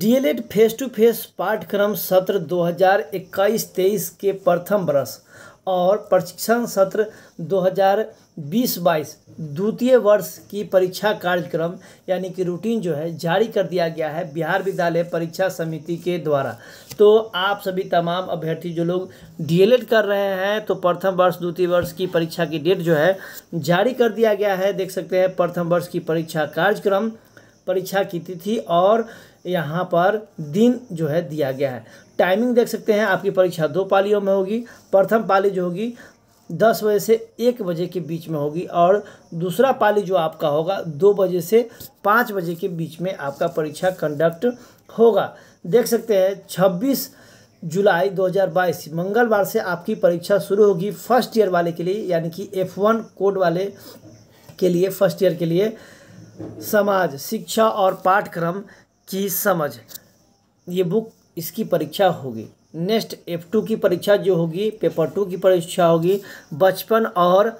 DElEd face to face पाठ्यक्रम सत्र 2021-23 के प्रथम वर्ष और प्रशिक्षण सत्र 2020-22 द्वितीय वर्ष की परीक्षा कार्यक्रम यानी कि रूटीन जो है जारी कर दिया गया है बिहार विद्यालय परीक्षा समिति के द्वारा तो आप सभी तमाम अभ्यर्थी जो लोग डीएलएड कर रहे हैं तो प्रथम वर्ष द्वितीय वर्ष की परीक्षा की डेट जो है जारी कर दिया गया है देख सकते हैं प्रथम वर्ष की परीक्षा कार्यक्रम परीक्षा की तिथि और यहाँ पर दिन जो है दिया गया है टाइमिंग देख सकते हैं आपकी परीक्षा दो पालियों में होगी प्रथम पाली जो होगी दस बजे से एक बजे के बीच में होगी और दूसरा पाली जो आपका होगा दो बजे से पाँच बजे के बीच में आपका परीक्षा कंडक्ट होगा देख सकते हैं छब्बीस जुलाई 2022 मंगलवार से आपकी परीक्षा शुरू होगी फर्स्ट ईयर वाले के लिए यानी कि एफ वन कोड वाले के लिए फर्स्ट ईयर के लिए समाज शिक्षा और पाठ्यक्रम की समझ ये बुक इसकी परीक्षा होगी नेक्स्ट एफ टू की परीक्षा जो होगी पेपर टू की परीक्षा होगी बचपन और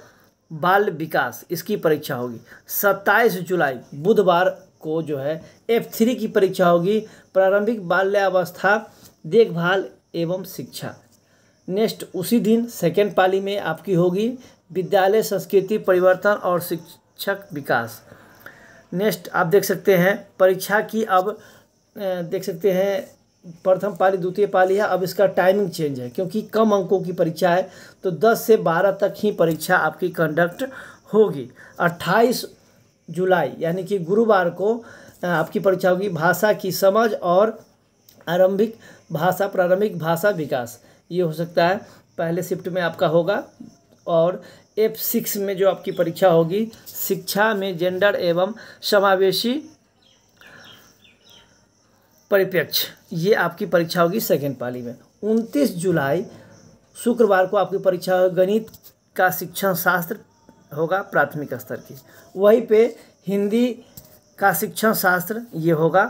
बाल विकास इसकी परीक्षा होगी सत्ताईस जुलाई बुधवार को जो है एफ थ्री की परीक्षा होगी प्रारंभिक बाल्यावस्था देखभाल एवं शिक्षा नेक्स्ट उसी दिन सेकेंड पाली में आपकी होगी विद्यालय संस्कृति परिवर्तन और शिक्षक विकास नेक्स्ट आप देख सकते हैं परीक्षा की अब देख सकते हैं प्रथम पाली द्वितीय पाली है अब इसका टाइमिंग चेंज है क्योंकि कम अंकों की परीक्षा है तो 10 से 12 तक ही परीक्षा आपकी कंडक्ट होगी 28 जुलाई यानी कि गुरुवार को आपकी परीक्षा होगी भाषा की समझ और आरंभिक भाषा प्रारंभिक भाषा विकास ये हो सकता है पहले शिफ्ट में आपका होगा और एफ सिक्स में जो आपकी परीक्षा होगी शिक्षा में जेंडर एवं समावेशी परिप्रेक्ष्य ये आपकी परीक्षा होगी सेकेंड पाली में उनतीस जुलाई शुक्रवार को आपकी परीक्षा होगी गणित का शिक्षण शास्त्र होगा प्राथमिक स्तर की वहीं पे हिंदी का शिक्षण शास्त्र ये होगा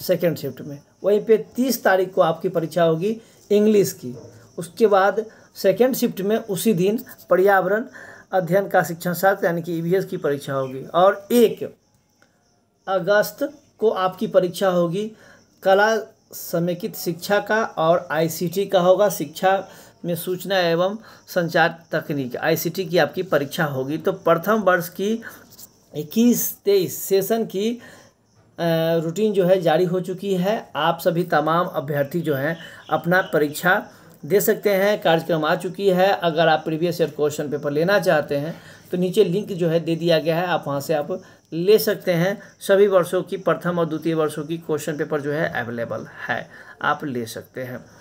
सेकेंड शिफ्ट में वहीं पे तीस तारीख को आपकी परीक्षा होगी इंग्लिश की उसके बाद सेकेंड शिफ्ट में उसी दिन पर्यावरण अध्ययन का शिक्षण शास्त्र यानी कि ई e की परीक्षा होगी और एक अगस्त को आपकी परीक्षा होगी कला समेकित शिक्षा का और आईसीटी का होगा शिक्षा में सूचना एवं संचार तकनीक आईसीटी की आपकी परीक्षा होगी तो प्रथम वर्ष की इक्कीस तेईस सेशन की रूटीन जो है जारी हो चुकी है आप सभी तमाम अभ्यर्थी जो हैं अपना परीक्षा दे सकते हैं कार्यक्रम आ चुकी है अगर आप प्रीवियस ईयर क्वेश्चन पेपर लेना चाहते हैं तो नीचे लिंक जो है दे दिया गया है आप वहाँ से आप ले सकते हैं सभी वर्षों की प्रथम और द्वितीय वर्षों की क्वेश्चन पेपर जो है अवेलेबल है आप ले सकते हैं